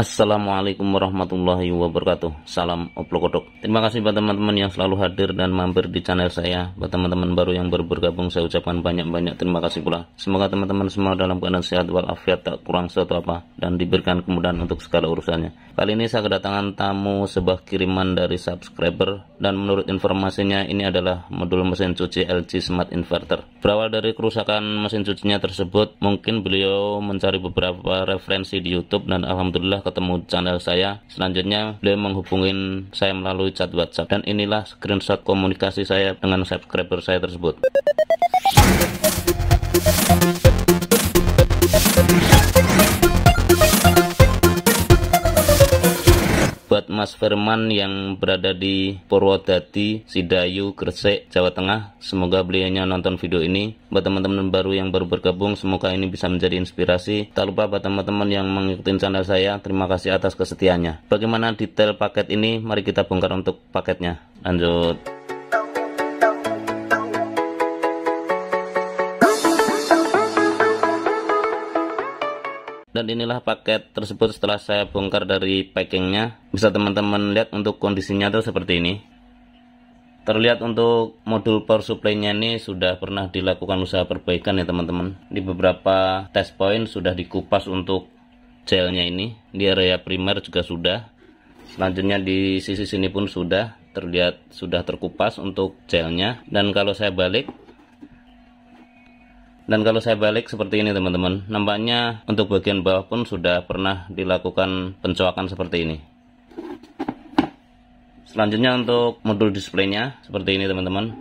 Assalamualaikum warahmatullahi wabarakatuh Salam Oplokodok Terima kasih buat teman-teman yang selalu hadir dan mampir di channel saya Buat teman-teman baru yang baru bergabung saya ucapkan banyak-banyak terima kasih pula Semoga teman-teman semua dalam keadaan sehat walafiat tak kurang suatu apa Dan diberikan kemudahan untuk segala urusannya Kali ini saya kedatangan tamu sebuah kiriman dari subscriber Dan menurut informasinya ini adalah modul mesin cuci LG Smart Inverter Berawal dari kerusakan mesin cucinya tersebut Mungkin beliau mencari beberapa referensi di Youtube Dan Alhamdulillah ketemu channel saya. Selanjutnya beliau menghubungin saya melalui chat WhatsApp dan inilah screenshot komunikasi saya dengan subscriber saya tersebut. Mas Firman yang berada di Purwodadi, Sidayu, Gresik, Jawa Tengah. Semoga beliaunya nonton video ini. Buat teman-teman baru yang baru bergabung, semoga ini bisa menjadi inspirasi. Tak lupa buat teman-teman yang mengikuti channel saya, terima kasih atas kesetiaannya. Bagaimana detail paket ini? Mari kita bongkar untuk paketnya. Lanjut. dan inilah paket tersebut setelah saya bongkar dari packingnya bisa teman-teman lihat untuk kondisinya tuh seperti ini terlihat untuk modul power supply nya ini sudah pernah dilakukan usaha perbaikan ya teman-teman di beberapa test point sudah dikupas untuk nya ini di area primer juga sudah selanjutnya di sisi sini pun sudah terlihat sudah terkupas untuk nya dan kalau saya balik dan kalau saya balik seperti ini teman-teman nampaknya untuk bagian bawah pun sudah pernah dilakukan pencoakan seperti ini selanjutnya untuk modul displaynya seperti ini teman-teman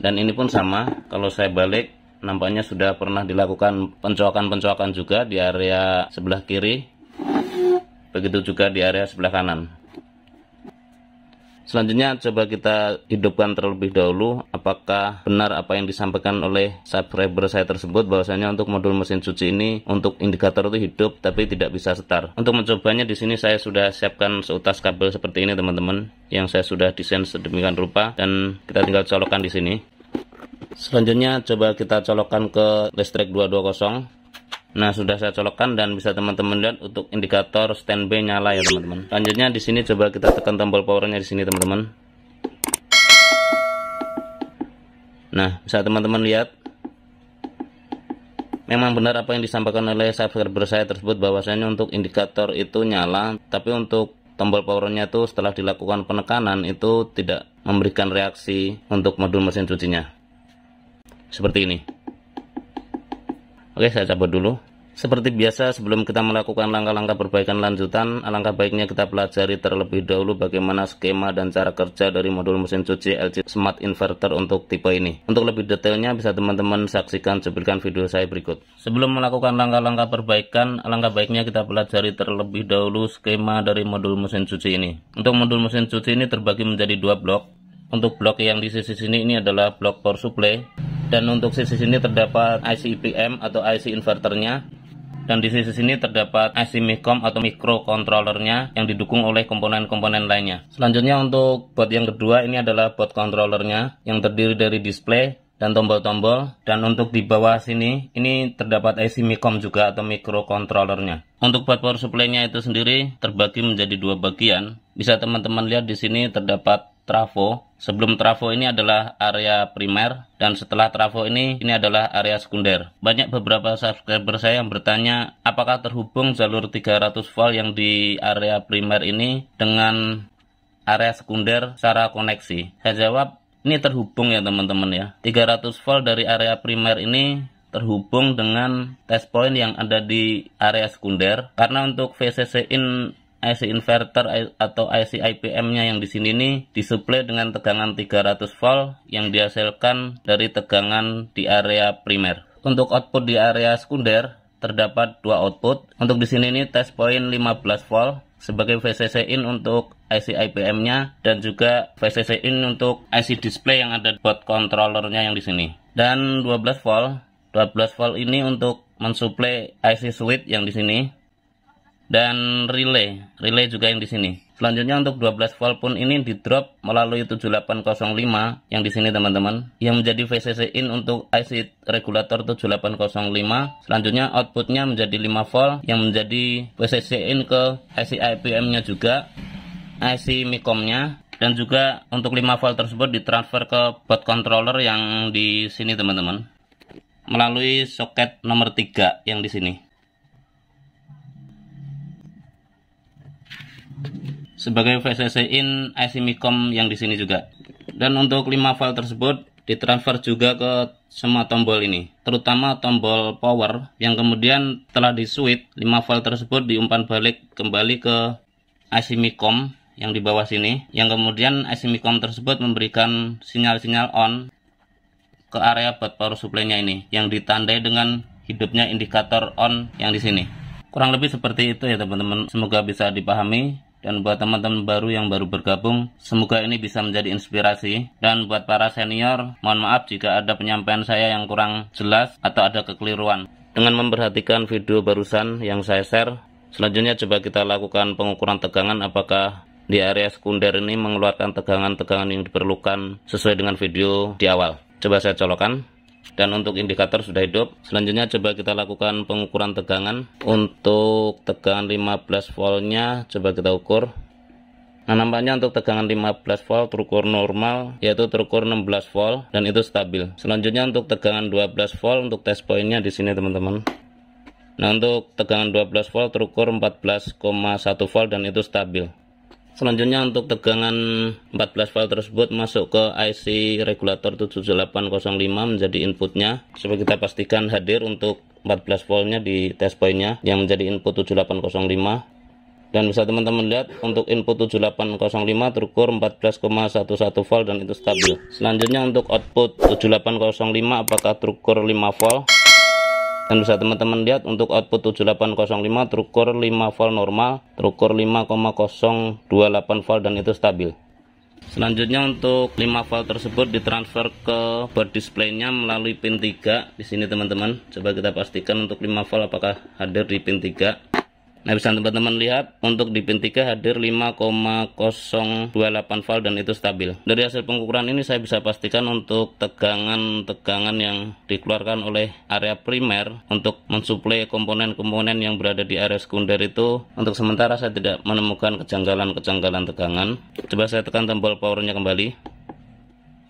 dan ini pun sama kalau saya balik nampaknya sudah pernah dilakukan pencoakan-pencoakan juga di area sebelah kiri begitu juga di area sebelah kanan Selanjutnya coba kita hidupkan terlebih dahulu apakah benar apa yang disampaikan oleh subscriber saya tersebut bahwasanya untuk modul mesin cuci ini untuk indikator itu hidup tapi tidak bisa setar. Untuk mencobanya di sini saya sudah siapkan seutas kabel seperti ini teman-teman yang saya sudah desain sedemikian rupa dan kita tinggal colokkan di sini. Selanjutnya coba kita colokkan ke listrik 220 Nah, sudah saya colokkan dan bisa teman-teman lihat untuk indikator standby nyala ya, teman-teman. Selanjutnya di sini coba kita tekan tombol powernya di sini, teman-teman. Nah, bisa teman-teman lihat Memang benar apa yang disampaikan oleh subscriber saya tersebut bahwasanya untuk indikator itu nyala, tapi untuk tombol powernya itu setelah dilakukan penekanan itu tidak memberikan reaksi untuk modul mesin cucinya. Seperti ini. Oke, saya cabut dulu. Seperti biasa, sebelum kita melakukan langkah-langkah perbaikan lanjutan, alangkah baiknya kita pelajari terlebih dahulu bagaimana skema dan cara kerja dari modul mesin cuci LG Smart Inverter untuk tipe ini. Untuk lebih detailnya, bisa teman-teman saksikan cuplikan video saya berikut. Sebelum melakukan langkah-langkah perbaikan, alangkah baiknya kita pelajari terlebih dahulu skema dari modul mesin cuci ini. Untuk modul mesin cuci ini terbagi menjadi dua blok. Untuk blok yang di sisi sini ini adalah blok power supply, dan untuk sisi sini terdapat IC IPM e atau IC inverternya dan di sisi sini terdapat IC MICOM atau microcontrollernya yang didukung oleh komponen-komponen lainnya selanjutnya untuk board yang kedua ini adalah board controllernya yang terdiri dari display dan tombol-tombol dan untuk di bawah sini ini terdapat IC MICOM juga atau microcontrollernya untuk buat power supply-nya itu sendiri terbagi menjadi dua bagian bisa teman-teman lihat di sini terdapat trafo. Sebelum trafo ini adalah area primer dan setelah trafo ini ini adalah area sekunder. Banyak beberapa subscriber saya yang bertanya apakah terhubung jalur 300 volt yang di area primer ini dengan area sekunder secara koneksi. Saya jawab ini terhubung ya teman-teman ya. 300 volt dari area primer ini terhubung dengan test point yang ada di area sekunder karena untuk VCC in IC inverter atau IC IPM-nya yang di sini ini disuplai dengan tegangan 300 volt yang dihasilkan dari tegangan di area primer. Untuk output di area sekunder terdapat dua output. Untuk di sini ini test point 15 volt sebagai VCC in untuk IC IPM-nya dan juga VCC in untuk IC display yang ada buat controllernya yang di sini. Dan 12 volt, 12 volt ini untuk mensuplai IC switch yang di sini dan relay relay juga yang di sini selanjutnya untuk 12 volt pun ini di drop melalui 7805 yang di sini teman-teman yang menjadi VCC in untuk IC regulator 7805 selanjutnya outputnya menjadi 5 volt yang menjadi VCC in ke IC IPM nya juga IC MICOM nya dan juga untuk 5 volt tersebut ditransfer ke bot controller yang di sini teman-teman melalui soket nomor 3 yang di sini sebagai VCC in IC Micom yang di sini juga. Dan untuk 5 file tersebut ditransfer juga ke semua tombol ini, terutama tombol power yang kemudian telah di switch 5 file tersebut diumpan balik kembali ke IC Micom yang di bawah sini, yang kemudian IC Micom tersebut memberikan sinyal-sinyal on ke area buat power supply-nya ini, yang ditandai dengan hidupnya indikator on yang di sini. Kurang lebih seperti itu ya teman-teman, semoga bisa dipahami dan buat teman-teman baru yang baru bergabung, semoga ini bisa menjadi inspirasi. Dan buat para senior, mohon maaf jika ada penyampaian saya yang kurang jelas atau ada kekeliruan. Dengan memperhatikan video barusan yang saya share, selanjutnya coba kita lakukan pengukuran tegangan apakah di area sekunder ini mengeluarkan tegangan-tegangan yang diperlukan sesuai dengan video di awal. Coba saya colokan dan untuk indikator sudah hidup selanjutnya coba kita lakukan pengukuran tegangan untuk tegangan 15 voltnya coba kita ukur Nah nampaknya untuk tegangan 15 volt terukur normal yaitu terukur 16 volt dan itu stabil. Selanjutnya untuk tegangan 12 volt untuk test pointnya di sini teman-teman. Nah untuk tegangan 12 volt terukur 14,1 volt dan itu stabil. Selanjutnya untuk tegangan 14 volt tersebut masuk ke IC regulator 7805 menjadi inputnya. Supaya kita pastikan hadir untuk 14 voltnya di test pointnya yang menjadi input 7805. Dan bisa teman-teman lihat untuk input 7805 terukur 14,11 volt dan itu stabil. Selanjutnya untuk output 7805 apakah terukur 5 volt dan bisa teman-teman lihat untuk output 7805 terukur 5 volt normal terukur 5,028 volt dan itu stabil selanjutnya untuk 5 volt tersebut ditransfer ke board displaynya melalui pin 3 di sini teman-teman coba kita pastikan untuk 5 volt apakah hadir di pin 3 Nah bisa teman-teman lihat untuk di pin 3 hadir 5,028 volt dan itu stabil. Dari hasil pengukuran ini saya bisa pastikan untuk tegangan-tegangan yang dikeluarkan oleh area primer untuk mensuplai komponen-komponen yang berada di area sekunder itu untuk sementara saya tidak menemukan kejanggalan-kejanggalan tegangan. Coba saya tekan tombol powernya kembali.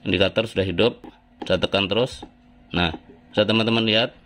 Indikator sudah hidup. Saya tekan terus. Nah, bisa teman-teman lihat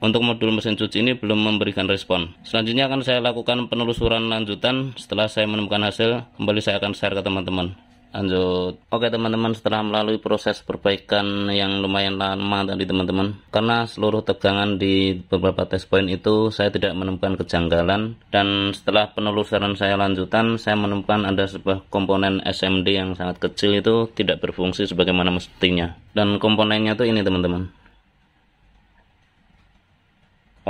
untuk modul mesin cuci ini belum memberikan respon. Selanjutnya akan saya lakukan penelusuran lanjutan. Setelah saya menemukan hasil, kembali saya akan share ke teman-teman lanjut oke teman-teman setelah melalui proses perbaikan yang lumayan lama tadi teman-teman karena seluruh tegangan di beberapa test point itu saya tidak menemukan kejanggalan dan setelah penelusuran saya lanjutan saya menemukan ada sebuah komponen SMD yang sangat kecil itu tidak berfungsi sebagaimana mestinya dan komponennya tuh ini teman-teman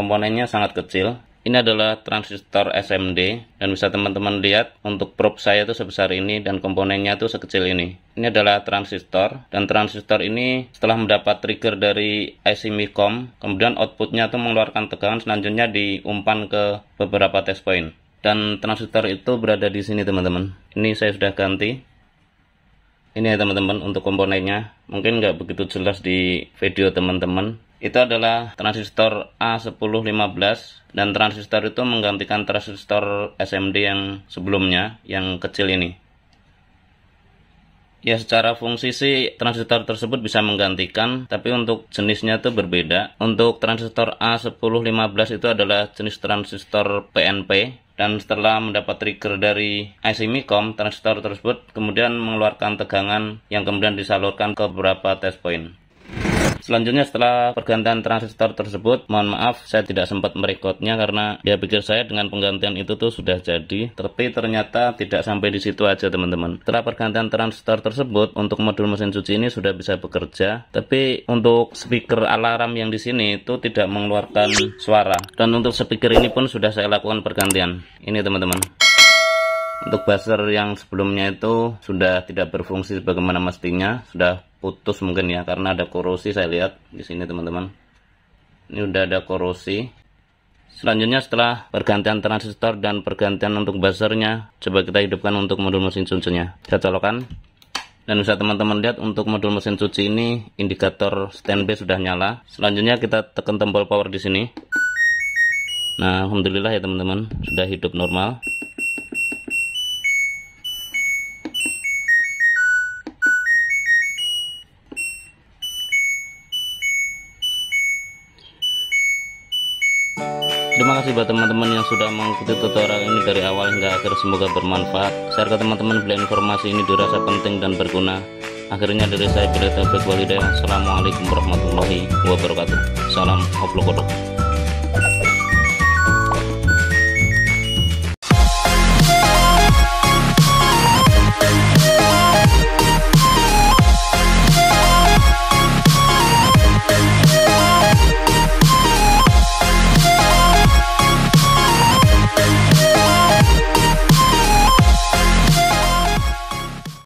komponennya sangat kecil ini adalah transistor SMD dan bisa teman-teman lihat untuk probe saya itu sebesar ini dan komponennya itu sekecil ini. Ini adalah transistor dan transistor ini setelah mendapat trigger dari IC MICOM kemudian outputnya itu mengeluarkan tegangan selanjutnya diumpan ke beberapa test point. Dan transistor itu berada di sini teman-teman. Ini saya sudah ganti. Ini ya teman-teman untuk komponennya. Mungkin nggak begitu jelas di video teman-teman itu adalah transistor A1015 dan transistor itu menggantikan transistor SMD yang sebelumnya yang kecil ini Ya secara fungsi sih transistor tersebut bisa menggantikan, tapi untuk jenisnya itu berbeda. Untuk transistor A1015 itu adalah jenis transistor PNP, dan setelah mendapat trigger dari IC Micom, transistor tersebut kemudian mengeluarkan tegangan yang kemudian disalurkan ke beberapa test point. Selanjutnya setelah pergantian transistor tersebut, mohon maaf saya tidak sempat merekodnya karena dia pikir saya dengan penggantian itu tuh sudah jadi, tapi ternyata tidak sampai di situ aja teman-teman. Setelah pergantian transistor tersebut untuk modul mesin cuci ini sudah bisa bekerja, tapi untuk speaker alarm yang di sini itu tidak mengeluarkan suara. Dan untuk speaker ini pun sudah saya lakukan pergantian. Ini teman-teman. Untuk buzzer yang sebelumnya itu sudah tidak berfungsi sebagaimana mestinya, sudah putus mungkin ya karena ada korosi saya lihat di sini teman-teman. Ini udah ada korosi. Selanjutnya setelah pergantian transistor dan pergantian untuk buzzernya, coba kita hidupkan untuk modul mesin cucinya. Kita colokan. Dan bisa teman-teman lihat untuk modul mesin cuci ini indikator standby sudah nyala. Selanjutnya kita tekan tombol power di sini. Nah, alhamdulillah ya teman-teman, sudah hidup normal. Terima kasih buat teman-teman yang sudah mengikuti tutorial ini dari awal hingga akhir semoga bermanfaat. Share ke teman-teman bila informasi ini dirasa penting dan berguna. Akhirnya dari saya Bila Taufik Walidah. Assalamualaikum warahmatullahi wabarakatuh. Salam upload.